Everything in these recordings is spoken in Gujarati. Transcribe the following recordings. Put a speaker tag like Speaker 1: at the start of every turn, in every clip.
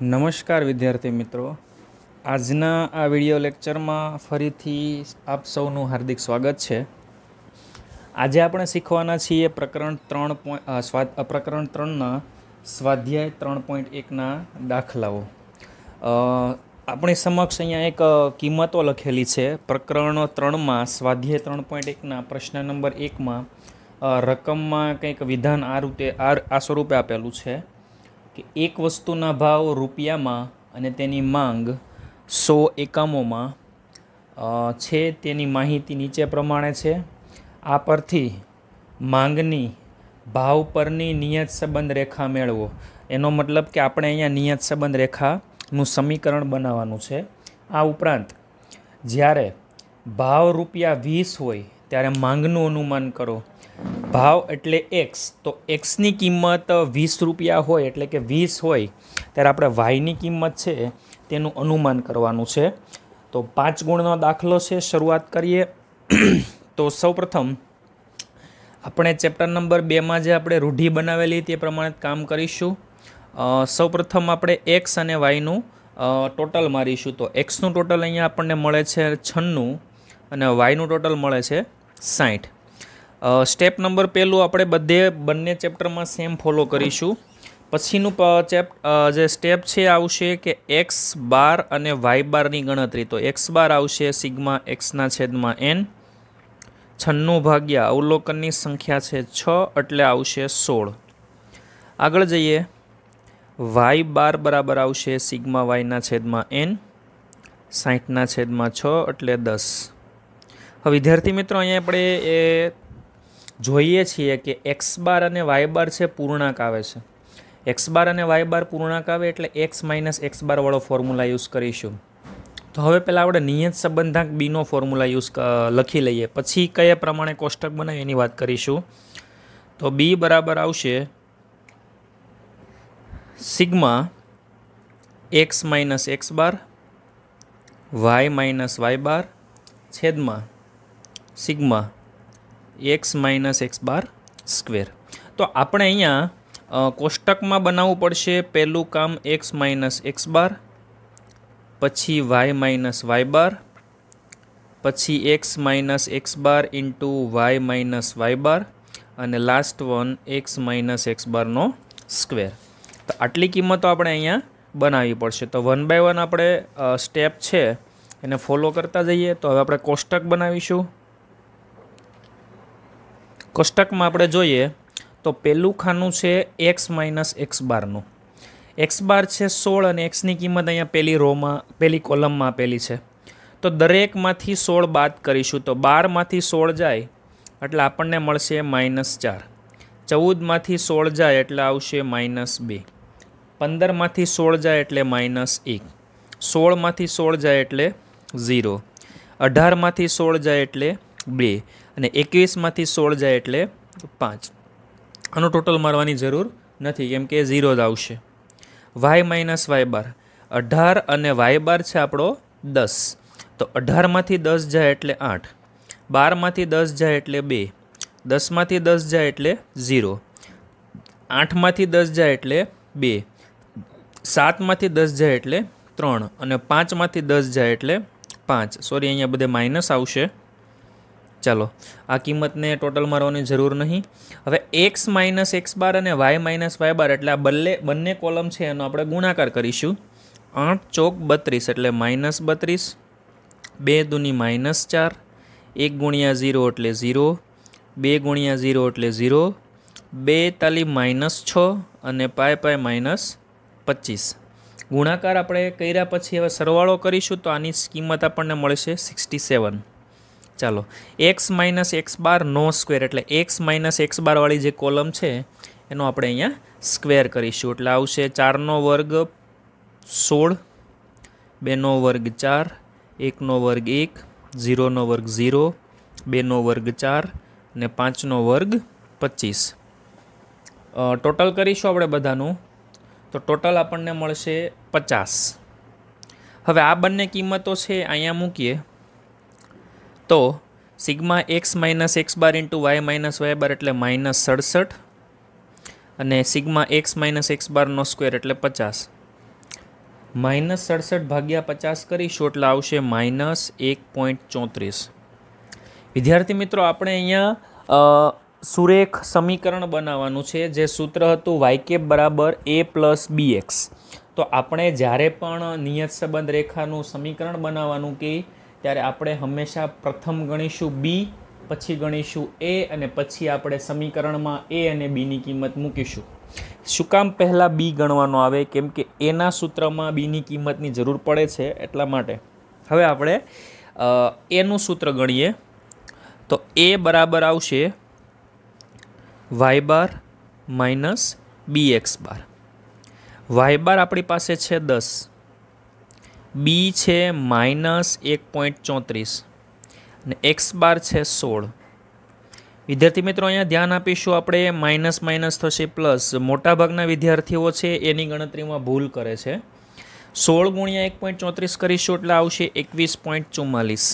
Speaker 1: નમસ્કાર વિદ્યાર્થી મિત્રો આજના આ વિડિયો લેક્ચરમાં ફરીથી આપ સૌનું હાર્દિક સ્વાગત છે આજે આપણે શીખવાના છીએ પ્રકરણ ત્રણ પોઈન્ટ પ્રકરણ ત્રણના સ્વાધ્યાય ત્રણ પોઈન્ટ એકના દાખલાઓ આપણી સમક્ષ અહીંયા એક કિંમતો લખેલી છે પ્રકરણ ત્રણમાં સ્વાધ્યાય ત્રણ પોઈન્ટ એકના પ્રશ્ન નંબર એકમાં રકમમાં કંઈક વિધાન આ રૂપે આ સ્વરૂપે આપેલું છે કે એક વસ્તુના ભાવ રૂપિયામાં અને તેની માંગ સો એકમોમાં છે તેની માહિતી નીચે પ્રમાણે છે આ પરથી માંગની ભાવ પરની નિયત સંબંધ રેખા મેળવો એનો મતલબ કે આપણે અહીંયા નિયત સંબંધ રેખા નું સમીકરણ બનાવવાનું છે આ ઉપરાંત જ્યારે ભાવ રૂપિયા વીસ હોય ત્યારે માંગનું અનુમાન કરો ભાવ એટલે એક્સ તો એક્સની કિંમત વીસ રૂપિયા હોય એટલે કે વીસ હોય ત્યારે આપણે વાયની કિંમત છે તેનું અનુમાન કરવાનું છે તો પાંચ ગુણનો દાખલો છે શરૂઆત કરીએ તો સૌપ્રથમ આપણે ચેપ્ટર નંબર બેમાં જે આપણે રૂઢી બનાવેલી તે પ્રમાણે કામ કરીશું સૌપ્રથમ આપણે એક્સ અને વાયનું ટોટલ મારીશું તો એક્સનું ટોટલ અહીંયા આપણને મળે છે છન્નું અને વાયનું ટોટલ મળે છે સાઠ સ્ટેપ નંબર પહેલું આપણે બધે બંને ચેપ્ટરમાં સેમ ફોલો કરીશું પછીનું ચેપ જે સ્ટેપ છે આવશે કે એક્સ બાર અને વાય બારની ગણતરી તો એક્સ બાર આવશે સિગ્મા એક્સના છેદમાં એન છન્નું ભાગ્યા અવલોકનની સંખ્યા છે છ એટલે આવશે સોળ આગળ જઈએ વાય બાર બરાબર આવશે સિગ્મા વાયના છેદમાં એન સાહીઠના છેદમાં છ એટલે દસ હવે વિદ્યાર્થી મિત્રો અહીંયા આપણે એ જોઈએ છીએ કે એક્સ બાર અને વાય બાર છે પૂર્ણાંક આવે છે એક્સ બાર અને વાય બાર પૂર્ણાંક આવે એટલે એક્સ માઇનસ એક્સ બાર વાળો ફોર્મ્યુલા યુઝ કરીશું તો હવે પહેલાં આપણે નિયત સંબંધાંક બીનો ફોર્મ્યુલા યુઝ લખી લઈએ પછી કયા પ્રમાણે કોષ્ટક બનાવીએ એની વાત કરીશું તો બી બરાબર આવશે sigma x minus x bar y minus y bar છેદમાં sigma x minus x bar square તો આપણે અહીંયા કોષ્ટકમાં બનાવવું પડશે પહેલું કામ એક્સ માઇનસ એક્સ બાર પછી વાય માઇનસ વાય બાર પછી x minus x bar into y minus y bar અને last one x minus x બારનો સ્ક્વેર તો આટલી કિંમતો આપણે અહીંયા બનાવવી પડશે તો વન બાય વન આપણે સ્ટેપ છે એને ફોલો કરતા જઈએ તો હવે આપણે કોષ્ટક બનાવીશું કોષ્ટકમાં આપણે જોઈએ તો પહેલું ખાનું છે એક્સ માઇનસ એક્સ બારનું એક્સ બાર છે સોળ અને એક્સની કિંમત અહીંયા પહેલી રોમાં પહેલી કોલમમાં આપેલી છે તો દરેકમાંથી સોળ બાદ કરીશું તો બારમાંથી સોળ જાય એટલે આપણને મળશે માઇનસ ચાર ચૌદમાંથી સોળ જાય એટલે આવશે માઇનસ બે પંદરમાંથી સોળ જાય એટલે માઇનસ એક સોળમાંથી સોળ જાય એટલે ઝીરો અઢારમાંથી સોળ જાય એટલે બે અને એકવીસમાંથી સોળ જાય એટલે પાંચ આનો ટોટલ મારવાની જરૂર નથી કેમ કે ઝીરો જ આવશે વાય માઇનસ વાય બાર અઢાર અને વાય બાર છે આપણો દસ તો અઢારમાંથી દસ જાય એટલે આઠ બારમાંથી દસ જાય એટલે બે દસમાંથી દસ જાય એટલે ઝીરો આઠમાંથી દસ જાય એટલે બે સાતમાંથી દસ જાય એટલે ત્રણ અને પાંચમાંથી દસ જાય એટલે પાંચ સોરી અહીંયા બધે માઇનસ આવશે ચાલો આ કિંમતને ટોટલ મારવાની જરૂર નહીં હવે એક્સ માઇનસ એક્સ બાર અને વાય માઇનસ વાય બાર એટલે આ બંને બંને કોલમ છે એનો આપણે ગુણાકાર કરીશું આઠ ચોક બત્રીસ એટલે માઇનસ બત્રીસ બે દૂની માઇનસ ચાર એક ગુણ્યા ઝીરો એટલે ઝીરો બે ગુણ્યા ઝીરો એટલે ઝીરો બે તાલી માઇનસ છ અને પાય પાય માઇનસ પચીસ ગુણાકાર આપણે કર્યા પછી હવે સરવાળો કરીશું તો આની કિંમત આપણને મળશે સિક્સટી સેવન ચાલો એક્સ માઇનસ એક્સ બાર નો સ્ક્વેર એટલે એક્સ માઇનસ એક્સ બારવાળી જે કોલમ છે એનો આપણે અહીંયા સ્ક્વેર કરીશું એટલે આવશે ચારનો વર્ગ સોળ બેનો વર્ગ ચાર એકનો વર્ગ એક ઝીરોનો વર્ગ ઝીરો બેનો વર્ગ ચાર ને પાંચનો વર્ગ પચીસ ટોટલ કરીશું આપણે બધાનું તો ટોટલ આપણને મળશે પચાસ હવે આ બંને કિંમતો છે અહીંયા મૂકીએ તો sigma x minus x bar into y minus y bar એટલે માઇનસ સડસઠ અને સિગ્મા એક્સ માઇનસ એક્સ બારનો સ્ક્વેર એટલે પચાસ માઇનસ સડસઠ ભાગ્યા પચાસ કરીશું એટલે આવશે માઇનસ એક પોઈન્ટ ચોત્રીસ વિદ્યાર્થી મિત્રો આપણે અહીંયા સુરેખ સમીકરણ બનાવવાનું છે જે સૂત્ર હતું વાયકે બરાબર એ પ્લસ બી એક્સ તો આપણે જ્યારે પણ નિયત સંબંધ રેખાનું સમીકરણ બનાવવાનું કે ત્યારે આપણે હંમેશા પ્રથમ ગણીશું બી પછી ગણીશું એ અને પછી આપણે સમીકરણમાં એ અને બીની કિંમત મૂકીશું શું કામ પહેલાં બી ગણવાનો આવે કેમ કે એના સૂત્રમાં બીની કિંમતની જરૂર પડે છે એટલા માટે હવે આપણે એનું સૂત્ર ગણીએ તો એ બરાબર આવશે y bar minus b x bar y bar આપણી પાસે છે દસ બી છે માઇનસ એક પોઈન્ટ ચોત્રીસ અને એક્સ બાર છે સોળ વિદ્યાર્થી મિત્રો અહીંયા ધ્યાન આપીશું આપણે માઇનસ માઇનસ થશે પ્લસ મોટાભાગના વિદ્યાર્થીઓ છે એની ગણતરીમાં ભૂલ કરે છે સોળ ગુણ્યા એક પોઈન્ટ ચોત્રીસ કરીશું એટલે આવશે એકવીસ પોઈન્ટ ચુમ્માલીસ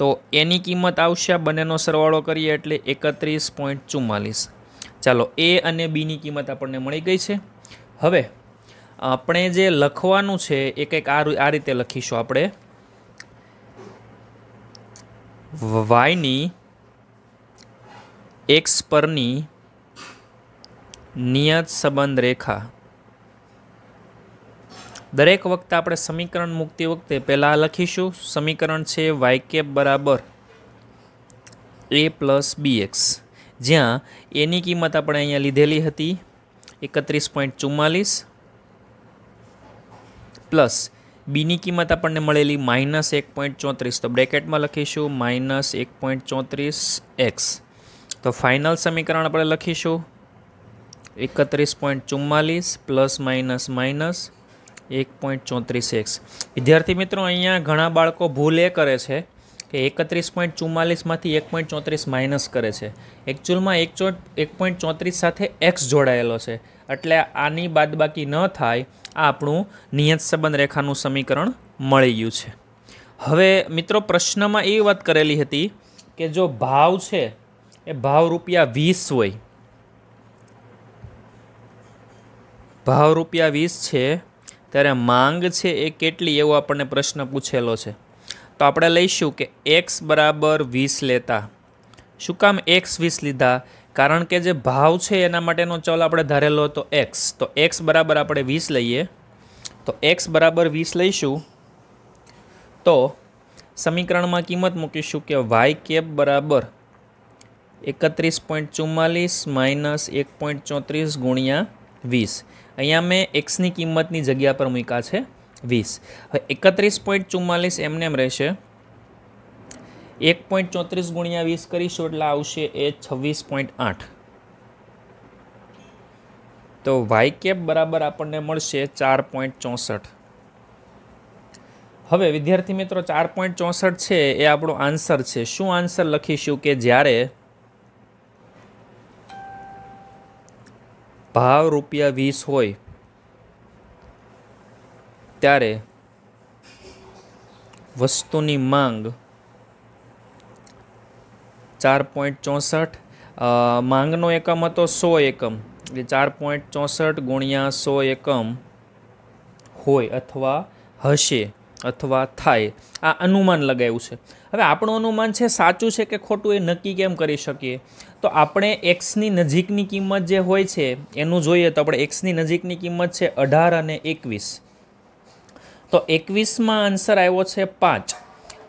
Speaker 1: તો એની કિંમત આવશે આ બંનેનો સરવાળો કરીએ એટલે એકત્રીસ પોઈન્ટ ચુમ્માલીસ ચાલો એ અને બીની કિંમત આપણને મળી ગઈ છે હવે આપણે જે લખવાનું છે એ કંઈક આ આ રીતે લખીશું આપણે વાયની એક્સ પરની નિયત સંબંધ રેખા દરેક વખતે આપણે સમીકરણ મૂકતી વખતે પહેલાં લખીશું સમીકરણ છે વાય કેપ બરાબર એ પ્લસ બી એક્સ જ્યાં એની કિંમત આપણે અહીંયા લીધેલી હતી એકત્રીસ પોઈન્ટ ચુમ્માલીસ પ્લસ બીની કિંમત આપણને મળેલી માઇનસ એક પોઈન્ટ ચોત્રીસ તો બ્રેકેટમાં લખીશું માઇનસ એક પોઈન્ટ ચોત્રીસ એક્સ તો ફાઇનલ સમીકરણ આપણે લખીશું એકત્રીસ પોઈન્ટ ચુમ્માલીસ પ્લસ માઇનસ માઇનસ એક પોઈન્ટ ચોત્રીસ એક્સ વિદ્યાર્થી મિત્રો અહીંયા ઘણા બાળકો ભૂલ એ કરે છે કે એકત્રીસ પોઈન્ટ ચુમ્માલીસમાંથી એક પોઈન્ટ ચોત્રીસ માઇનસ કરે છે એકચ્યુઅલમાં એક ચો એક પોઈન્ટ ચોત્રીસ સાથે એક્સ જોડાયેલો છે એટલે આની બાદબાકી ન થાય આ આપણું નિયત સંબંધ રેખાનું સમીકરણ મળી ગયું છે હવે મિત્રો પ્રશ્નમાં એ વાત કરેલી હતી કે જો ભાવ છે એ ભાવ રૂપિયા વીસ હોય ભાવ રૂપિયા વીસ છે ત્યારે માંગ છે એ કેટલી એવો આપણને પ્રશ્ન પૂછેલો છે તો આપણે લઈશું કે એક્સ બરાબર વીસ લેતા શું કામ એક્સ વીસ લીધા કારણ કે જે ભાવ છે એના માટેનો ચલ આપણે ધારેલો હતો એક્સ તો એક્સ બરાબર આપણે વીસ લઈએ તો એક્સ બરાબર વીસ લઈશું તો સમીકરણમાં કિંમત મૂકીશું કે વાય કેપ બરાબર એકત્રીસ પોઈન્ટ ચુમ્માલીસ માઇનસ એક પોઈન્ટ ચોત્રીસ ગુણ્યા વીસ અહીંયા મેં એક્સની કિંમતની જગ્યા પર મૂક્યા છે વીસ હવે એકત્રીસ પોઈન્ટ ચુમ્માલીસ એમને એમ રહેશે એક પોઈન્ટ ચોત્રીસ ગુણ્યા વીસ કરીશું એટલે આવશે એ છવ્વીસ પોઈન્ટ આઠ તો વાય કેપ બરાબર આપણને મળશે ચાર પોઈન્ટ ચોસઠ હવે વિદ્યાર્થી મિત્રો ચાર પોઈન્ટ ચોસઠ છે એ આપણો આન્સર છે શું આન્સર લખીશું કે જ્યારે ભાવ રૂપિયા વીસ હોય ત્યારે વસ્તુની માંગ ચાર પોઈન્ટ ચોસઠ માંગનો એકમ હતો સો એકમ એટલે ચાર પોઈન્ટ ચોસઠ ગુણ્યા સો એકમ હોય અથવા હશે અથવા થાય આ અનુમાન લગાવ્યું છે હવે આપણું અનુમાન છે સાચું છે કે ખોટું એ નક્કી કેમ કરી શકીએ તો આપણે એક્સની નજીકની કિંમત જે હોય છે એનું જોઈએ તો આપણે એક્સની નજીકની કિંમત છે અઢાર અને એકવીસ તો એકવીસમાં આન્સર આવ્યો છે પાંચ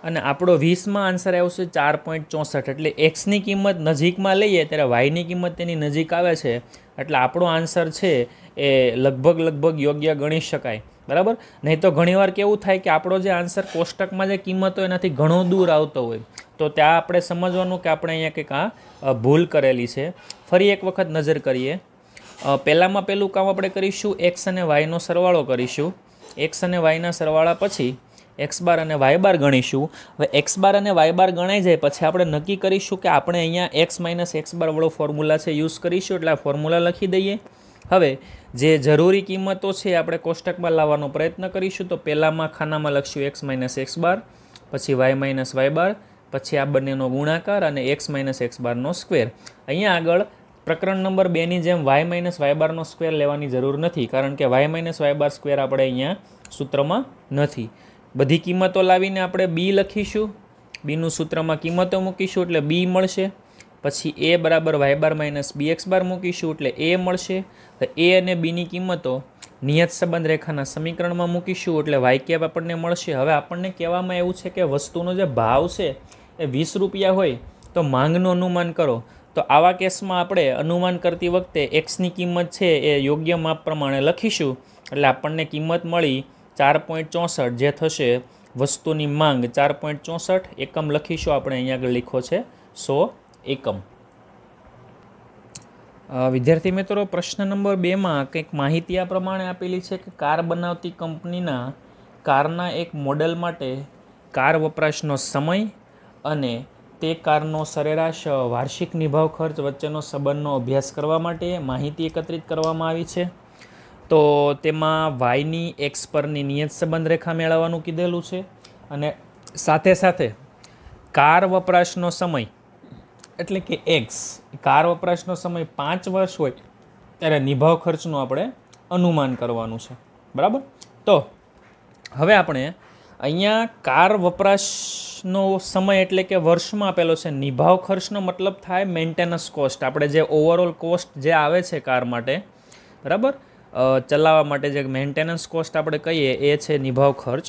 Speaker 1: અને આપણો વીસમાં આન્સર આવ્યો છે ચાર પોઈન્ટ ચોસઠ એટલે એક્સની કિંમત નજીકમાં લઈએ ત્યારે વાયની કિંમત તેની નજીક આવે છે એટલે આપણો આન્સર છે એ લગભગ લગભગ યોગ્ય ગણી શકાય બરાબર નહીં તો ઘણીવાર કેવું થાય કે આપણો જે આન્સર કોષ્ટકમાં જે કિંમત હોય એનાથી ઘણો દૂર આવતો હોય તો ત્યાં આપણે સમજવાનું કે આપણે અહીંયા કંઈક આ ભૂલ કરેલી છે ફરી એક વખત નજર કરીએ પહેલાંમાં પહેલું કામ આપણે કરીશું એક્સ અને વાયનો સરવાળો કરીશું એક્સ અને વાયના સરવાળા પછી એક્સ બાર અને વાય બાર ગણીશું હવે એક્સ બાર અને વાય બાર ગણાઈ જાય પછી આપણે નક્કી કરીશું કે આપણે અહીંયા એક્સ માઇનસ એક્સ બાર વાળો ફોર્મ્યુલા છે યુઝ કરીશું એટલે આ ફોર્મ્યુલા લખી દઈએ હવે જે જરૂરી કિંમતો છે આપણે કોષ્ટકમાં લાવવાનો પ્રયત્ન કરીશું તો પહેલાંમાં ખાનામાં લખશું એક્સ માઇનસ એક્સ બાર પછી વાય માઇનસ વાય બાર પછી આ બંનેનો ગુણાકાર અને એક્સ માઇનસ એક્સ બારનો સ્ક્વેર અહીંયા આગળ પ્રકરણ નંબર બેની જેમ વાય માઇનસ વાય બારનો સ્ક્વેર લેવાની જરૂર નથી કારણ કે y minus y bar square આપણે અહીંયા સૂત્રમાં નથી બધી કિંમતો લાવીને આપણે બી લખીશું બીનું સૂત્રમાં કિંમતો મૂકીશું એટલે બી મળશે પછી એ બરાબર y bar minus b x bar મૂકીશું એટલે એ મળશે તો એ અને બીની કિંમતો નિયત સંબંધ રેખાના સમીકરણમાં મૂકીશું એટલે વાય કેપ આપણને મળશે હવે આપણને કહેવામાં એવું છે કે વસ્તુનો જે ભાવ છે એ વીસ રૂપિયા હોય તો માંગનું અનુમાન કરો તો આવા કેસમાં આપણે અનુમાન કરતી વખતે એક્સની કિંમત છે એ યોગ્ય માપ પ્રમાણે લખીશું એટલે આપણને કિંમત મળી ચાર પોઈન્ટ ચોસઠ જે થશે વસ્તુની માંગ ચાર પોઈન્ટ ચોસઠ એકમ લખીશું આપણે અહીંયા આગળ લખો છે સો એકમ વિદ્યાર્થી મિત્રો પ્રશ્ન નંબર બેમાં કંઈક માહિતી આ પ્રમાણે આપેલી છે કે કાર બનાવતી કંપનીના કારના એક મોડલ માટે કાર વપરાશનો સમય અને તે કારનો સરેરાશ વાર્ષિક નિભાવ ખર્ચ વચ્ચેનો સંબંધનો અભ્યાસ કરવા માટે માહિતી એકત્રિત કરવામાં આવી છે તો તેમાં વાયની એક્સ પરની નિયત સંબંધ રેખા મેળવવાનું કીધેલું છે અને સાથે સાથે કાર વપરાશનો સમય એટલે કે એક્સ કાર વપરાશનો સમય પાંચ વર્ષ હોય ત્યારે નિભાવ ખર્ચનું આપણે અનુમાન કરવાનું છે બરાબર તો હવે આપણે અહીંયા કાર વપરાશનો સમય એટલે કે વર્ષમાં આપેલો છે નિભાવ ખર્ચનો મતલબ થાય મેન્ટેનન્સ કોસ્ટ આપણે જે ઓવરઓલ કોસ્ટ જે આવે છે કાર માટે બરાબર ચલાવવા માટે જે મેન્ટેનન્સ કોસ્ટ આપણે કહીએ એ છે નિભાવ ખર્ચ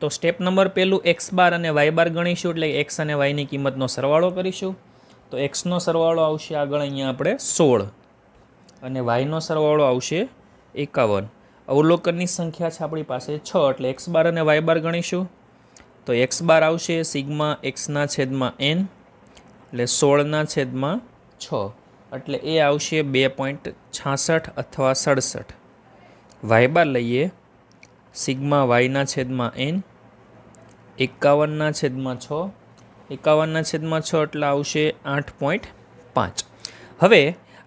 Speaker 1: તો સ્ટેપ નંબર પહેલું એક્સ બાર અને વાય બાર ગણીશું એટલે એક્સ અને વાયની કિંમતનો સરવાળો કરીશું તો એક્સનો સરવાળો આવશે આગળ અહીંયા આપણે સોળ અને વાયનો સરવાળો આવશે એકાવન અવલોકનની સંખ્યા છે આપણી પાસે છ એટલે એક્સ બાર અને વાય બાર ગણીશું તો એક્સ બાર આવશે સિગમા એક્સના છેદમાં એન એટલે સોળના છેદમાં છ એટલે એ આવશે બે પોઈન્ટ છાસઠ અથવા સડસઠ વાય બાર લઈએ સિગ્મા વાયના છેદમાં એન એકાવનના છેદમાં છ એકાવનના છેદમાં છ એટલે આવશે આઠ પોઈન્ટ પાંચ હવે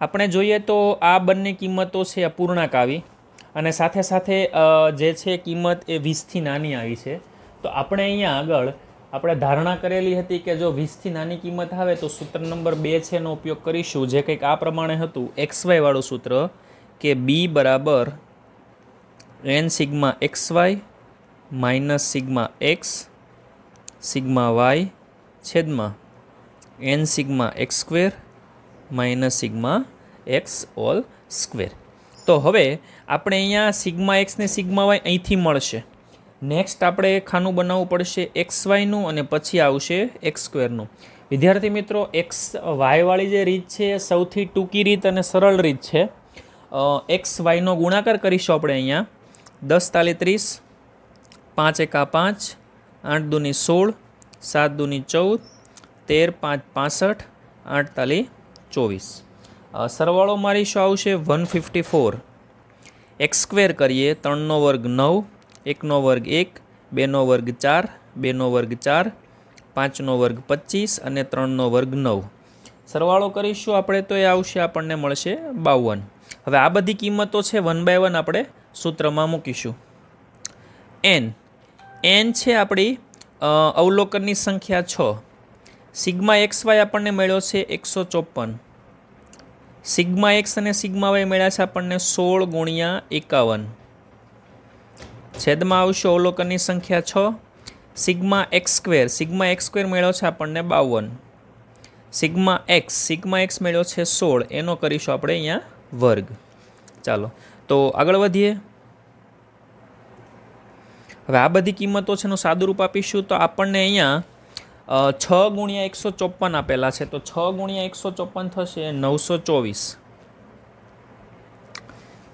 Speaker 1: આપણે જોઈએ તો આ બંને કિંમતો છે અપૂર્ણાંક આવી અને સાથે સાથે જે છે કિંમત એ વીસથી નાની આવી છે તો આપણે અહીંયા આગળ આપણે ધારણા કરેલી હતી કે જો વીસથી નાની કિંમત આવે તો સૂત્ર નંબર બે છે એનો ઉપયોગ કરીશું જે કંઈક આ પ્રમાણે હતું એક્સ વાળું સૂત્ર કે બી બરાબર n sigma x y minus sigma x sigma y છેદમાં n sigma x square minus sigma x all square તો હવે આપણે અહીંયા સિગ્મા એક્સ ને સિગ્મા વાય અહીંથી મળશે નેક્સ્ટ આપણે ખાનું બનાવવું પડશે એક્સ વાયનું અને પછી આવશે એક્સ સ્ક્વેરનું વિદ્યાર્થી મિત્રો એક્સ વાયવાળી જે રીત છે એ સૌથી ટૂંકી રીત અને સરળ રીત છે એક્સ વાયનો ગુણાકાર કરીશું આપણે અહીંયા દસ તાલી ત્રીસ પાંચ એકા પાંચ આઠ દૂની સોળ સાત દૂની ચૌદ તેર પાંચ પાસઠ આઠ ચોવીસ સરવાળો મારી શું આવશે વન ફિફ્ટી ફોર એક્સક્વેર કરીએ ત્રણનો વર્ગ નવ એકનો વર્ગ એક બેનો વર્ગ ચાર બેનો વર્ગ ચાર પાંચનો વર્ગ પચીસ અને ત્રણનો વર્ગ નવ સરવાળો કરીશું આપણે તો એ આવશે આપણને મળશે બાવન હવે આ બધી કિંમતો છે વન બાય વન આપણે સૂત્રમાં મૂકીશું એન એન છે આપણી અવલોકનની સંખ્યા છ સિગ્મા એક્સ વાય આપણને મળ્યો છે એકસો ચોપન સિગ્મા એક્સ અને સિગ્મા વાય મળ્યા છે આપણને સોળ ગુણ્યા એકાવન છેદમાં આવશે અવલોકનની સંખ્યા છ sigma x square sigma x square મળ્યો છે આપણને બાવન સિગ્મા એક્સ સિગ્મા એક્સ મળ્યો છે સોળ એનો કરીશું આપણે અહીંયા વર્ગ ચાલો તો આગળ વધીએ હવે આ બધી કિંમતો છે એનું સાદુરૂપ આપીશું તો આપણને અહીંયા છ ગુણ્યા એકસો ચોપન આપેલા છે તો છ ગુણ્યા એકસો ચોપન થશે નવસો ચોવીસ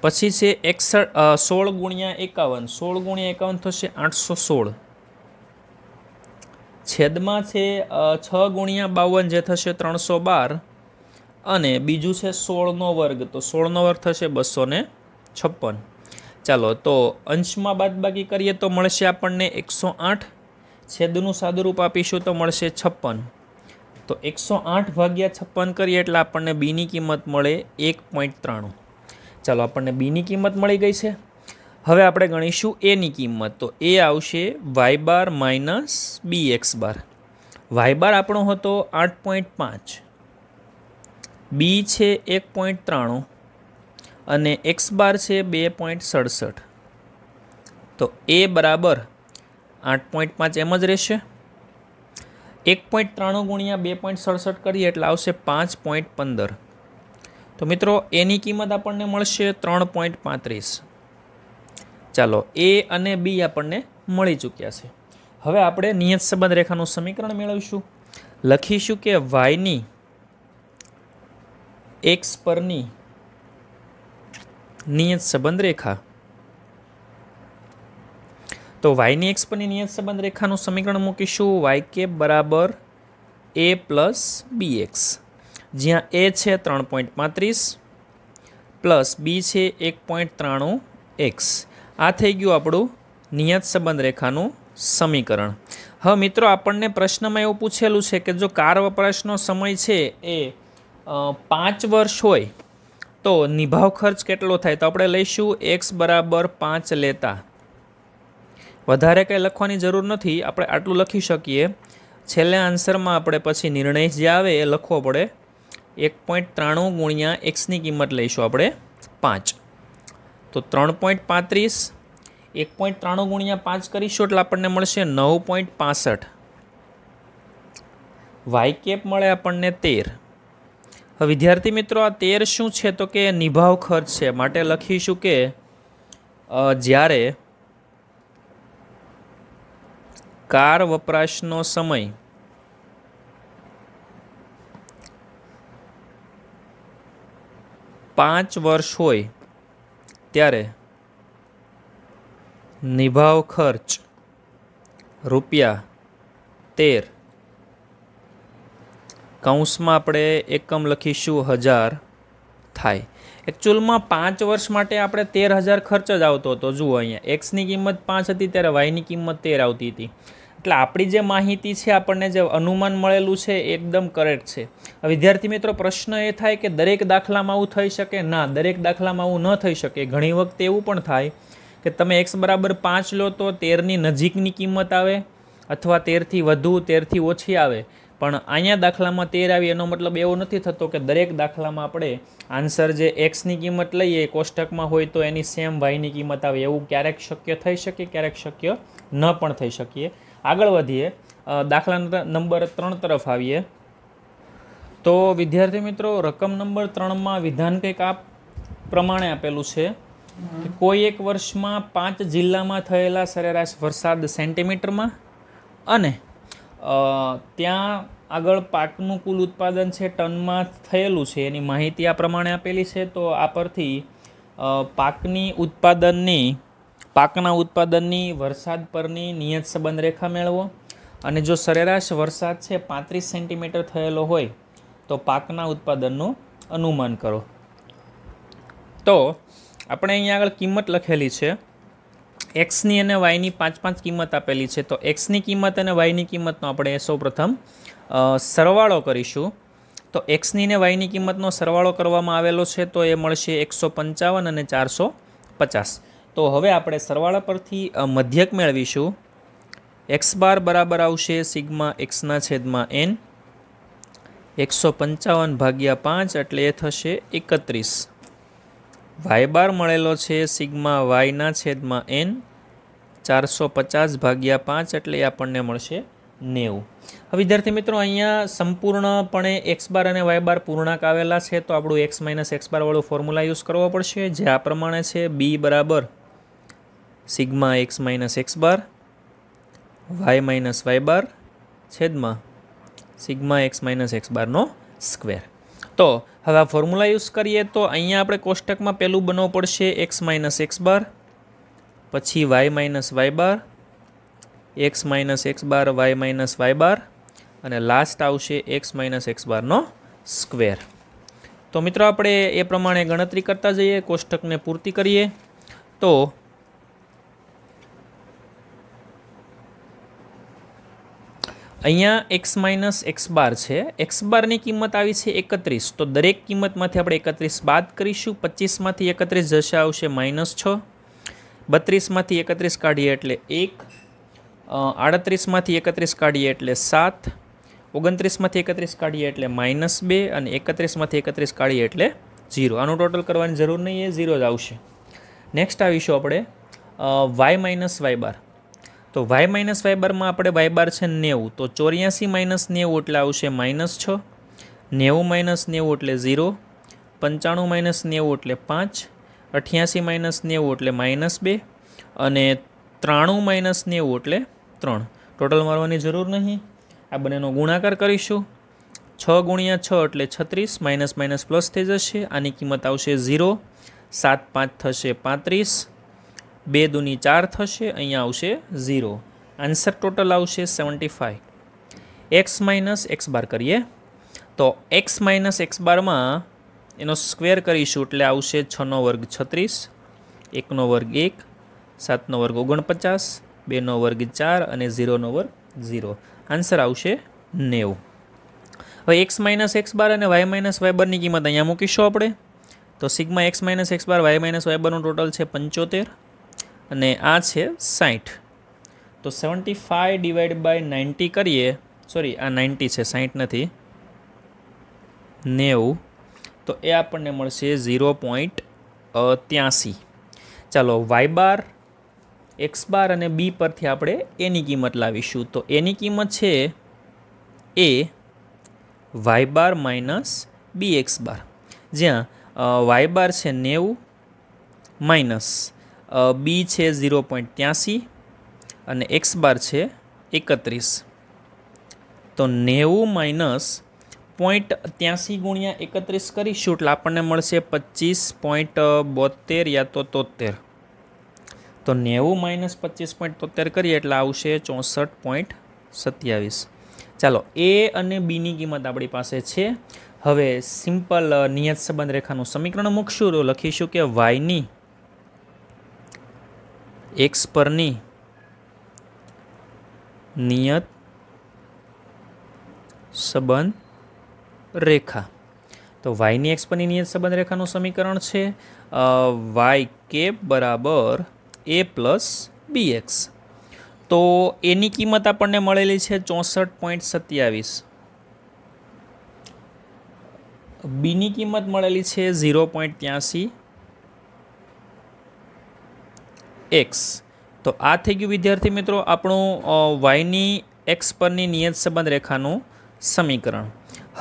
Speaker 1: પછી છે એકસઠ સોળ ગુણ્યા એકાવન સોળ ગુણ્યા એકાવન થશે આઠસો સોળ છેદમાં છે છ ગુણ્યા બાવન જે થશે ત્રણસો બાર અને બીજું છે સોળનો વર્ગ તો સોળનો વર્ગ થશે બસો છપ્પન ચાલો તો અંશમાં બાદબાકી કરીએ તો મળશે આપણને એકસો આઠ છેદનું સાદુરૂપ આપીશું તો મળશે છપ્પન તો એકસો આઠ ભાગ્યા છપ્પન કરીએ એટલે આપણને બીની કિંમત મળે એક પોઈન્ટ ત્રાણું ચાલો આપણને બીની કિંમત મળી ગઈ છે હવે આપણે ગણીશું એની કિંમત તો એ આવશે y bar minus b x bar y bar આપણો હતો આઠ પોઈન્ટ પાંચ બી છે એક પોઈન્ટ ત્રાણું અને એક્સ બાર છે બે પોઈન્ટ સડસઠ તો એ બરાબર આઠ પોઈન્ટ પાંચ એમ જ રહેશે એક પોઈન્ટ ત્રાણું ગુણ્યા બે પોઈન્ટ સડસઠ કરીએ એટલે આવશે પાંચ પોઈન્ટ પંદર તો મિત્રો એની કિંમત આપણને મળશે ત્રણ પોઈન્ટ પાંત્રીસ ચાલો એ અને બી આપણને મળી ચૂક્યા છે હવે આપણે નિયત સંબંધ રેખાનું સમીકરણ મેળવીશું લખીશું કે વાયની એક્સ પરની નિયત સંબંધ રેખા તો વાયની એક્સ પરની નિયત સંબંધ રેખાનું સમીકરણ મૂકીશું વાય કે બરાબર એ પ્લસ બી એક્સ જ્યાં એ છે ત્રણ પોઈન્ટ પાંત્રીસ પ્લસ બી છે એક પોઈન્ટ ત્રાણું એક્સ આ થઈ ગયું આપણું નિયત સંબંધ રેખાનું સમીકરણ હવે મિત્રો આપણને પ્રશ્નમાં એવું પૂછેલું છે કે જો કાર વપરાશનો સમય છે એ પાંચ વર્ષ હોય તો નિભાવ ખર્ચ કેટલો થાય તો આપણે લઈશું એક્સ બરાબર પાંચ લેતા વધારે કંઈ લખવાની જરૂર નથી આપણે આટલું લખી શકીએ છેલ્લે આન્સરમાં આપણે પછી નિર્ણય જે આવે એ લખવો પડે એક પોઈન્ટ ત્રાણું ગુણ્યા એક્સની કિંમત લઈશું આપણે પાંચ તો ત્રણ પોઈન્ટ પાંત્રીસ એક પોઈન્ટ ત્રાણું ગુણ્યા પાંચ કરીશું એટલે આપણને મળશે નવ પોઈન્ટ પાસઠ વાય કેપ મળે આપણને તેર વિદ્યાર્થી મિત્રો આ તેર શું છે તો કે નિભાવ ખર્ચ છે માટે લખીશું કે જ્યારે કાર વપરાશનો સમય પાંચ વર્ષ હોય ત્યારે નિભાવ ખર્ચ રૂપિયા તેર કૌંસમાં આપણે એકમ લખીશું હજાર થાય એકચ્યુઅલમાં પાંચ વર્ષ માટે આપણે તેર હજાર ખર્ચ જ આવતો હતો જુઓ અહીંયા એક્સની કિંમત પાંચ હતી ત્યારે વાયની કિંમત તેર આવતી હતી એટલે આપણી જે માહિતી છે આપણને જે અનુમાન મળેલું છે એ એકદમ કરેક્ટ છે વિદ્યાર્થી મિત્રો પ્રશ્ન એ થાય કે દરેક દાખલામાં આવું થઈ શકે ના દરેક દાખલામાં આવું ન થઈ શકે ઘણી વખત એવું પણ થાય કે તમે એક્સ બરાબર પાંચ લો તો તેરની નજીકની કિંમત આવે અથવા તેરથી વધુ તેરથી ઓછી આવે પણ અહીંયા દાખલામાં તેર આવી એનો મતલબ એવો નથી થતો કે દરેક દાખલામાં આપણે આન્સર જે એક્સની કિંમત લઈએ કોષ્ટકમાં હોય તો એની સેમ વાયની કિંમત આવે એવું ક્યારેક શક્ય થઈ શકે ક્યારેક શક્ય ન પણ થઈ શકીએ આગળ વધીએ દાખલા નંબર ત્રણ તરફ આવીએ તો વિદ્યાર્થી મિત્રો રકમ નંબર ત્રણમાં વિધાન કંઈક આ પ્રમાણે આપેલું છે કોઈ એક વર્ષમાં પાંચ જિલ્લામાં થયેલા સરેરાશ વરસાદ સેન્ટીમીટરમાં અને ત્યાં આગળ પાકનું કુલ ઉત્પાદન છે ટનમાં થયેલું છે એની માહિતી આ પ્રમાણે આપેલી છે તો આ પરથી પાકની ઉત્પાદનની પાકના ઉત્પાદનની વરસાદ પરની નિયત સંબંધ રેખા મેળવો અને જો સરેરાશ વરસાદ છે પાંત્રીસ સેન્ટીમીટર થયેલો હોય તો પાકના ઉત્પાદનનું અનુમાન કરો તો આપણે અહીંયા આગળ કિંમત લખેલી છે એક્સની અને વાયની પાંચ પાંચ કિંમત આપેલી છે તો એક્સની કિંમત અને વાયની કિંમતનો આપણે સૌપ્રથમ સરવાળો કરીશું તો એક્સની અને વાયની કિંમતનો સરવાળો કરવામાં આવેલો છે તો એ મળશે એકસો પંચાવન અને ચારસો પચાસ તો હવે આપણે સરવાળા પરથી મધ્યક મેળવીશું એક્સ બાર બરાબર આવશે સિગ્મા એક્સના છેદમાં એન એકસો પંચાવન ભાગ્યા પાંચ એટલે એ થશે એકત્રીસ વાય બાર મળેલો છે સિગ્મા વાયના છેદમાં એન ચારસો પચાસ ભાગ્યા પાંચ એટલે આપણને મળશે નેવું હવે વિદ્યાર્થી મિત્રો અહીંયા સંપૂર્ણપણે એક્સ બાર અને વાય બાર પૂર્ણાંક આવેલા છે તો આપણું એક્સ માઇનસ એક્સ બારવાળું ફોર્મ્યુલા યુઝ કરવો પડશે જે આ પ્રમાણે છે બી બરાબર sigma x minus x bar y minus y bar છેદમાં સિગ્મા એક્સ માઇનસ એક્સ બારનો સ્ક્વેર તો હવે આ ફોર્મ્યુલા યુઝ કરીએ તો અહીંયા આપણે કોષ્ટકમાં પહેલું બનવું પડશે એક્સ માઇનસ એક્સ બાર પછી y minus y bar x minus x bar y minus y bar અને લાસ્ટ આવશે એક્સ માઇનસ એક્સ બારનો સ્ક્વેર તો મિત્રો આપણે એ પ્રમાણે ગણતરી કરતા જઈએ કોષ્ટકને પૂર્તિ કરીએ તો અહીંયા એક્સ માઇનસ એક્સ બાર છે એક્સ બારની કિંમત આવી છે એકત્રીસ તો દરેક કિંમતમાંથી આપણે એકત્રીસ બાદ કરીશું પચીસમાંથી એકત્રીસ જશે આવશે માઇનસ છ બત્રીસમાંથી એકત્રીસ કાઢીએ એટલે એક આડત્રીસમાંથી એકત્રીસ કાઢીએ એટલે સાત ઓગણત્રીસમાંથી એકત્રીસ કાઢીએ એટલે માઇનસ બે અને એકત્રીસમાંથી એકત્રીસ કાઢીએ એટલે ઝીરો આનું ટોટલ કરવાની જરૂર નહીં એ ઝીરો જ આવશે નેક્સ્ટ આવીશું આપણે વાય માઇનસ વાય બાર તો વાય માઇનસ વાય બારમાં આપણે વાય બાર છે નેવું તો ચોર્યાસી માઇનસ નેવું એટલે આવશે માઇનસ છ નેવું માઇનસ નેવું એટલે ઝીરો પંચાણું માઇનસ નેવું એટલે પાંચ અઠ્યાસી માઇનસ નેવું એટલે માઇનસ બે અને ત્રાણું માઇનસ નેવું એટલે ત્રણ ટોટલ મારવાની જરૂર નહીં આ બંનેનો ગુણાકાર કરીશું છ ગુણ્યા છ એટલે છત્રીસ માઇનસ માઇનસ પ્લસ થઈ જશે આની કિંમત આવશે ઝીરો સાત પાંચ થશે પાંત્રીસ બે દૂની ચાર થશે અહીંયા આવશે ઝીરો આન્સર ટોટલ આવશે seventy five x minus x bar કરીએ તો એક્સ માઇનસ એક્સ બારમાં એનો સ્ક્વેર કરીશું એટલે આવશે છનો વર્ગ છત્રીસ એકનો વર્ગ એક સાતનો વર્ગ ઓગણપચાસ બેનો વર્ગ ચાર અને ઝીરોનો વર્ગ ઝીરો આન્સર આવશે નેવું હવે એક્સ માઇનસ એક્સ બાર અને વાય માઇનસ વાય બારની કિંમત અહીંયા મૂકીશું આપણે તો sigma x minus x bar y minus y બારનું ટોટલ છે પંચોતેર અને આ છે સાઠ તો seventy five divide by ninety કરીએ સોરી આ નાઇન્ટી છે સાઠ નથી નેવું તો એ આપણને મળશે ઝીરો પોઈન્ટ ત્યાંસી ચાલો વાય બાર એક્સ બાર અને બી પરથી આપણે એની કિંમત લાવીશું તો એની કિંમત છે a y bar minus b x bar જ્યાં વાય બાર છે નેવું માઇનસ બી છે ઝીરો પોઈન્ટ ત્યાંસી અને એક્સ બાર છે એકત્રીસ તો નેવું માઇનસ પોઈન્ટ ત્યાંસી ગુણ્યા એકત્રીસ કરીશું એટલે આપણને મળશે પચીસ પોઈન્ટ બોતેર યા તો તોતેર તો નેવું માઇનસ પચીસ પોઈન્ટ તોતેર કરીએ એટલે આવશે ચોસઠ પોઈન્ટ સત્યાવીસ ચાલો એ અને બીની કિંમત આપણી પાસે છે હવે સિમ્પલ નિયત સંબંધ રેખાનું સમીકરણ મૂકશું લખીશું કે વાયની એક્સ પરની નિયત સંબંધ રેખા તો વાયની એક્સ પરની નિયત સંબંધ રેખાનું સમીકરણ છે વાય કે બરાબર એ પ્લસ બી એક્સ તો એની કિંમત આપણને મળેલી છે ચોસઠ પોઈન્ટ સત્યાવીસ બીની કિંમત મળેલી છે ઝીરો પોઈન્ટ ત્યાંસી એક્સ તો આ થઈ ગયું વિદ્યાર્થી મિત્રો આપણું વાયની એક્સ પરની નિયત સંબંધ રેખાનું સમીકરણ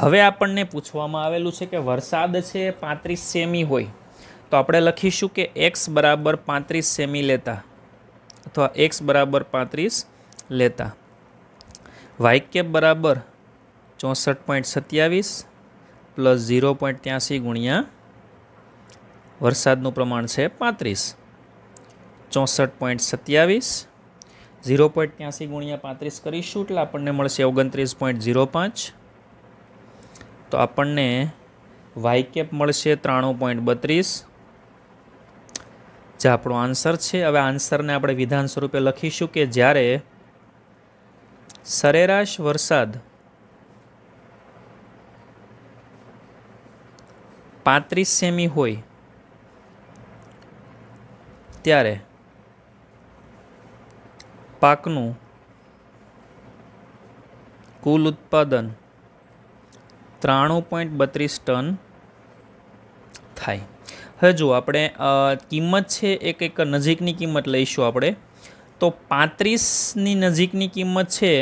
Speaker 1: હવે આપણને પૂછવામાં આવેલું છે કે વરસાદ છે પાંત્રીસ સેમી હોય તો આપણે લખીશું કે એક્સ બરાબર પાંત્રીસ સેમી લેતા અથવા એક્સ બરાબર પાંત્રીસ લેતા વાય કેપ બરાબર ચોસઠ પોઈન્ટ સત્યાવીસ પ્લસ ઝીરો પોઈન્ટ ત્યાંસી ગુણ્યા વરસાદનું પ્રમાણ છે પાંત્રીસ ચોસઠ પોઈન્ટ સત્યાવીસ ઝીરો પોઈન્ટ ત્યાંસી ગુણ્યા પાંત્રીસ કરીશું એટલે આપણને મળશે ઓગણત્રીસ પોઈન્ટ ઝીરો પાંચ તો આપણને વાય કેપ મળશે ત્રાણું પોઈન્ટ બત્રીસ જે આપણો આન્સર છે હવે આન્સરને આપણે વિધાન સ્વરૂપે લખીશું કે જ્યારે સરેરાશ વરસાદ પાંત્રીસ સેમી હોય ત્યારે પાકનું કુલ ઉત્પાદન ત્રાણું પોઈન્ટ બત્રીસ ટન થાય હવે જો આપણે કિંમત છે એક એક નજીકની કિંમત લઈશું આપણે તો પાંત્રીસની નજીકની કિંમત છે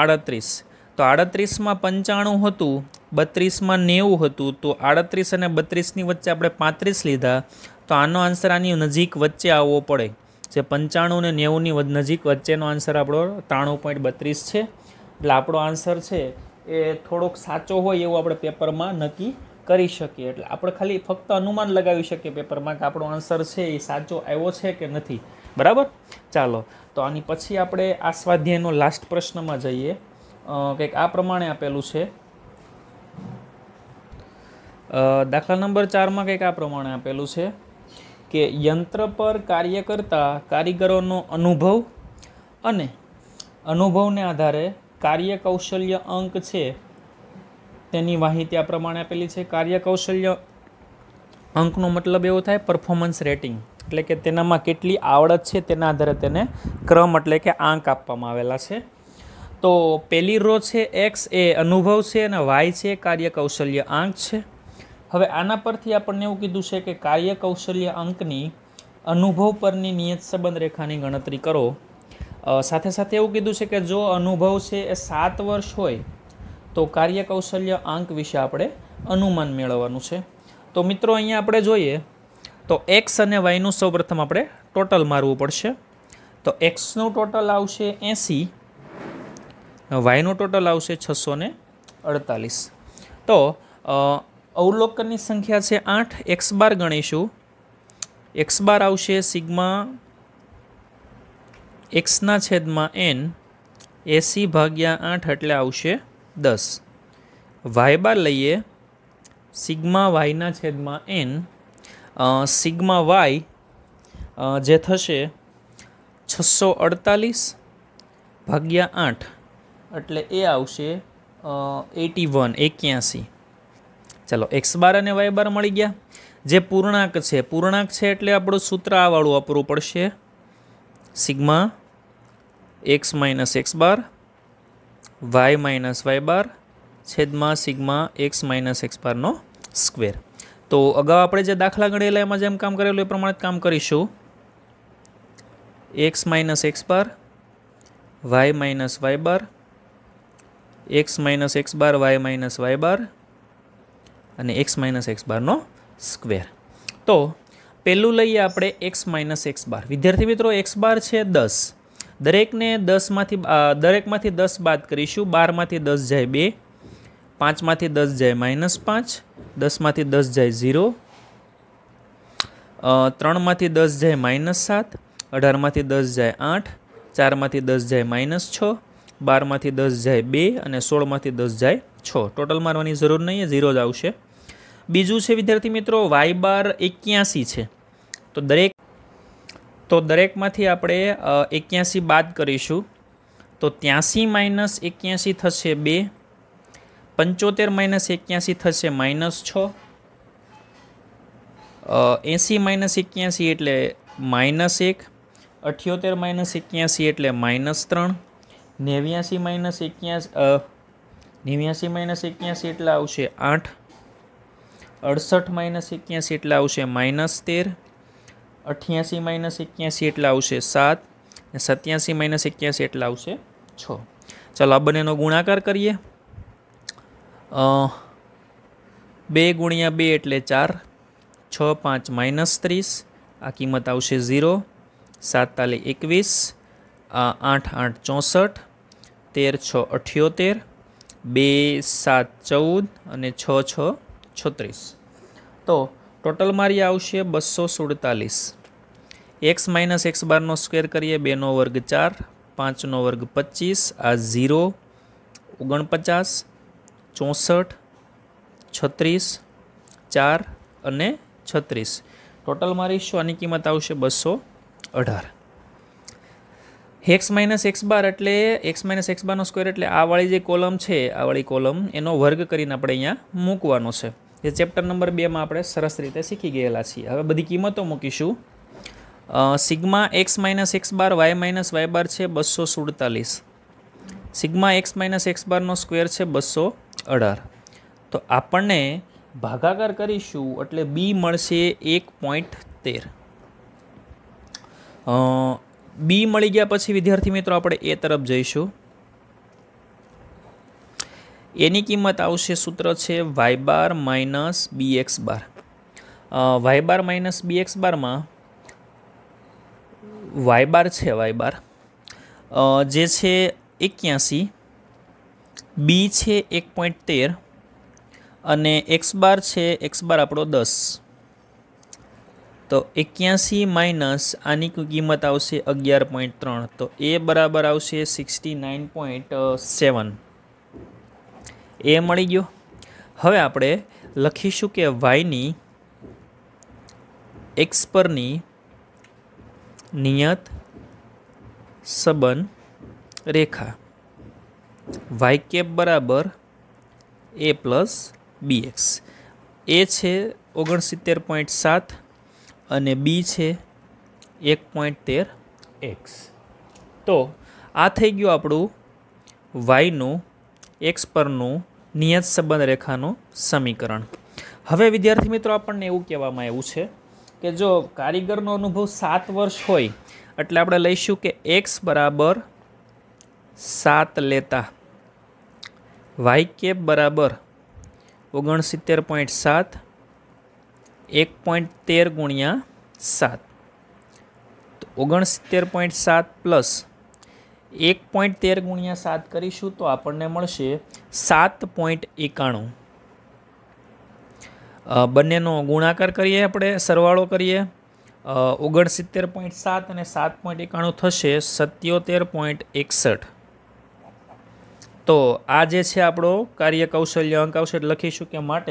Speaker 1: આડત્રીસ તો આડત્રીસમાં પંચાણું હતું બત્રીસમાં નેવું હતું તો આડત્રીસ અને બત્રીસની વચ્ચે આપણે પાંત્રીસ લીધા તો આનો આન્સર આની નજીક વચ્ચે આવવો પડે જે પંચાણું ને નેવુંની નજીક વચ્ચેનો આન્સર આપણો ત્રાણું પોઈન્ટ બત્રીસ છે એટલે આપણો આન્સર છે એ થોડોક સાચો હોય એવું આપણે પેપરમાં નક્કી કરી શકીએ એટલે આપણે ખાલી ફક્ત અનુમાન લગાવી શકીએ પેપરમાં કે આપણો આન્સર છે એ સાચો આવ્યો છે કે નથી બરાબર ચાલો તો આની પછી આપણે આ સ્વાધ્યાયનો લાસ્ટ પ્રશ્નમાં જઈએ કંઈક આ પ્રમાણે આપેલું છે દાખલા નંબર ચારમાં કંઈક આ પ્રમાણે આપેલું છે કે યંત્ર પર કાર્ય કરતા કારીગરોનો અનુભવ અને અનુભવને આધારે કાર્ય કૌશલ્ય અંક છે તેની માહિતી આ પ્રમાણે આપેલી છે કાર્ય કૌશલ્ય અંકનો મતલબ એવો થાય પરફોર્મન્સ રેટિંગ એટલે કે તેનામાં કેટલી આવડત છે તેના આધારે તેને ક્રમ એટલે કે આંક આપવામાં આવેલા છે તો પહેલી રો છે એક્સ એ અનુભવ છે અને વાય છે કાર્ય કૌશલ્ય આંક છે હવે આના પરથી આપણને એવું કીધું છે કે કાર્ય કૌશલ્ય અંકની અનુભવ પરની નિયત સંબંધ રેખાની ગણતરી કરો સાથે સાથે એવું કીધું છે કે જો અનુભવ છે એ સાત વર્ષ હોય તો કાર્ય કૌશલ્ય અંક વિશે આપણે અનુમાન મેળવવાનું છે તો મિત્રો અહીંયા આપણે જોઈએ તો એક્સ અને વાયનું સૌપ્રથમ આપણે ટોટલ મારવું પડશે તો એક્સનું ટોટલ આવશે એંસી વાયનું ટોટલ આવશે છસો અડતાલીસ તો અવલોકનની સંખ્યા છે આઠ એક્સ બાર ગણીશું એક્સ બાર આવશે સિગ્મા એક્સના છેદમાં એન એસી ભાગ્યા આઠ એટલે આવશે દસ વાય બાર લઈએ સિગ્મા વાયના છેદમાં એન સિગ્મા વાય જે થશે છસો અડતાલીસ ભાગ્યા આઠ એટલે એ આવશે એટી વન એક્યાસી ચાલો એક્સ બાર અને વાય બાર મળી ગયા જે પૂર્ણાંક છે પૂર્ણાંક છે એટલે આપણું સૂત્ર આ વાળું વાપરવું પડશે sigma x minus x bar y minus y bar છેદમાં સિગમા એક્સ માઇનસ એક્સ બારનો સ્ક્વેર તો અગાઉ આપણે જે દાખલા ગણેલા એમાં જેમ કામ કરેલું એ પ્રમાણે કામ કરીશું x minus x bar y minus y bar x minus x bar y minus y bar અને એક્સ માઇનસ એક્સ બારનો સ્ક્વેર તો પહેલું લઈએ આપણે એક્સ માઇનસ એક્સ બાર વિદ્યાર્થી મિત્રો એક્સ બાર છે દસ દરેકને દસમાંથી દરેકમાંથી દસ બાદ કરીશું બારમાંથી દસ જાય બે પાંચમાંથી દસ જાય માઇનસ પાંચ દસમાંથી દસ જાય ઝીરો ત્રણમાંથી દસ જાય માઇનસ સાત અઢારમાંથી દસ જાય આઠ ચારમાંથી દસ જાય માઇનસ છ બારમાંથી દસ જાય બે અને સોળમાંથી દસ જાય છ ટોટલ મારવાની જરૂર નહીં ઝીરો જ આવશે બીજું છે વિદ્યાર્થી મિત્રો વાય બાર એક્યાસી છે તો દરેક તો દરેકમાંથી આપણે એક્યાસી બાદ કરીશું તો ત્યાંસી માઇનસ એક્યાસી થશે બે પંચોતેર માઇનસ એક્યાસી થશે માઇનસ છ એંસી માઇનસ એક્યાસી એટલે માઇનસ એક અઠ્યોતેર માઇનસ એક્યાસી એટલે માઇનસ ત્રણ નેવ્યાસી માઇનસ એક્યાસી નેવ્યાસી માઇનસ એક્યાસી એટલે આવશે આઠ અડસઠ માઇનસ એક્યાસી એટલે આવશે માઇનસ તેર અઠ્યાસી માઇનસ એક્યાસી એટલે આવશે સાત ને સત્યાસી માઇનસ એક્યાસી એટલે આવશે છ ચાલો આ બંનેનો ગુણાકાર કરીએ બે ગુણ્યા બે એટલે ચાર છ પાંચ માઇનસ ત્રીસ આ કિંમત આવશે ઝીરો સાતતાલી એકવીસ આઠ આઠ ચોસઠ તેર છ અઠ્યોતેર બે સાત ચૌદ અને છ છ છત્રીસ તો ટોટલ મારી આવશે બસો સુડતાલીસ એક્સ માઇનસ એક્સ બારનો સ્ક્વેર કરીએ બેનો વર્ગ ચાર પાંચનો વર્ગ પચીસ આ ઝીરો ઓગણપચાસ ચોસઠ છત્રીસ ચાર અને છત્રીસ ટોટલ મારી શું આની કિંમત આવશે બસો અઢાર એક્સ માઇનસ એક્સ બાર એટલે એક્સ માઇનસ એક્સ બારનો સ્ક્વેર એટલે આ વાળી જે કોલમ છે આ વાળી કોલમ એનો વર્ગ કરીને આપણે અહીંયા મૂકવાનો છે જે ચેપ્ટર નંબર બેમાં આપણે સરસ રીતે શીખી ગયેલા છીએ હવે બધી કિંમતો મૂકીશું sigma x minus x bar y minus y bar છે બસો સુડતાલીસ સિગ્મા એક્સ માઇનસ એક્સ બારનો સ્ક્વેર છે બસો અઢાર તો આપણને ભાગાકાર કરીશું એટલે બી મળશે એક પોઈન્ટ તેર બી મળી ગયા પછી વિદ્યાર્થી મિત્રો આપણે એ તરફ જઈશું એની કિંમત આવશે સૂત્ર છે y bar minus b x bar y bar minus b x બારમાં વાય બાર છે વાય બાર જે છે એક્યાસી બી છે એક પોઈન્ટ તેર અને એક્સ બાર છે એક્સ બાર આપણો દસ તો એક્યાસી માઇનસ આની કિંમત આવશે અગિયાર પોઈન્ટ ત્રણ તો એ બરાબર આવશે સિક્સટી નાઇન પોઈન્ટ સેવન એ મળી ગયો હવે આપણે લખીશું કે વાયની એક્સ પરની નિયત સબન રેખા વાય કેપ બરાબર એ પ્લસ બી એક્સ એ છે ઓગણસિત્તેર પોઈન્ટ સાત અને બી છે એક પોઈન્ટ તેર એક્સ તો આ થઈ ગયું આપણું વાયનું એક્સ પરનું નિયત સંબંધ રેખાનું સમીકરણ હવે વિદ્યાર્થી મિત્રો આપણને એવું કહેવામાં આવ્યું છે કે જો કારીગરનો અનુભવ સાત વર્ષ હોય એટલે આપણે લઈશું કે એક્સ બરાબર સાત લેતા વાય કેપ બરાબર ઓગણસિત્તેર પોઈન્ટ સાત એક પોઈન્ટ તેર ગુણ્યા સાત તો ઓગણસિત્તેર પોઈન્ટ સાત પ્લસ એક પોઈન્ટ તેર ગુણ્યા સાત કરીશું તો આપણને મળશે સાત પોઈન્ટ એકાણું બંનેનો ગુણાકાર કરીએ આપણે સરવાળો કરીએ ઓગણસિત્તેર પોઈન્ટ સાત અને સાત પોઈન્ટ એકાણું થશે સત્યોતેર પોઈન્ટ એકસઠ તો આ જે છે આપણો કાર્ય કૌશલ્ય અંક આવશે એટલે લખીશું કે માટે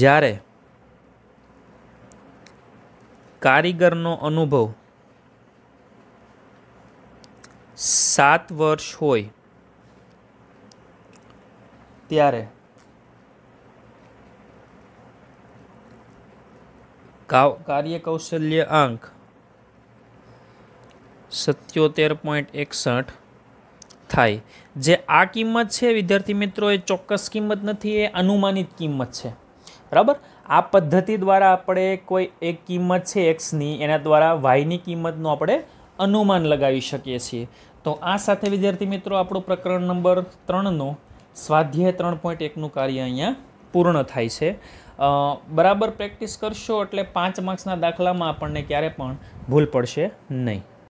Speaker 1: જ્યારે કારીગરનો અનુભવ સાત વર્ષ હોય ત્યારે કાર્ય કૌશલ્ય આંક સત્યોતેર પોઈન્ટ એકસઠ થાય જે આ કિંમત છે વિદ્યાર્થી મિત્રો એ ચોક્કસ કિંમત નથી એ અનુમાનિત કિંમત છે બરાબર આ પદ્ધતિ દ્વારા આપણે કોઈ એક કિંમત છે એક્સની એના દ્વારા વાયની કિંમતનું આપણે અનુમાન લગાવી શકીએ છીએ તો આ સાથે વિદ્યાર્થી મિત્રો આપણો પ્રકરણ નંબર ત્રણનો સ્વાધ્યાય ત્રણ પોઈન્ટ એકનું કાર્ય અહીંયા પૂર્ણ થાય છે બરાબર પ્રેક્ટિસ કરશો એટલે પાંચ માર્ક્સના દાખલામાં આપણને ક્યારે પણ ભૂલ પડશે નહીં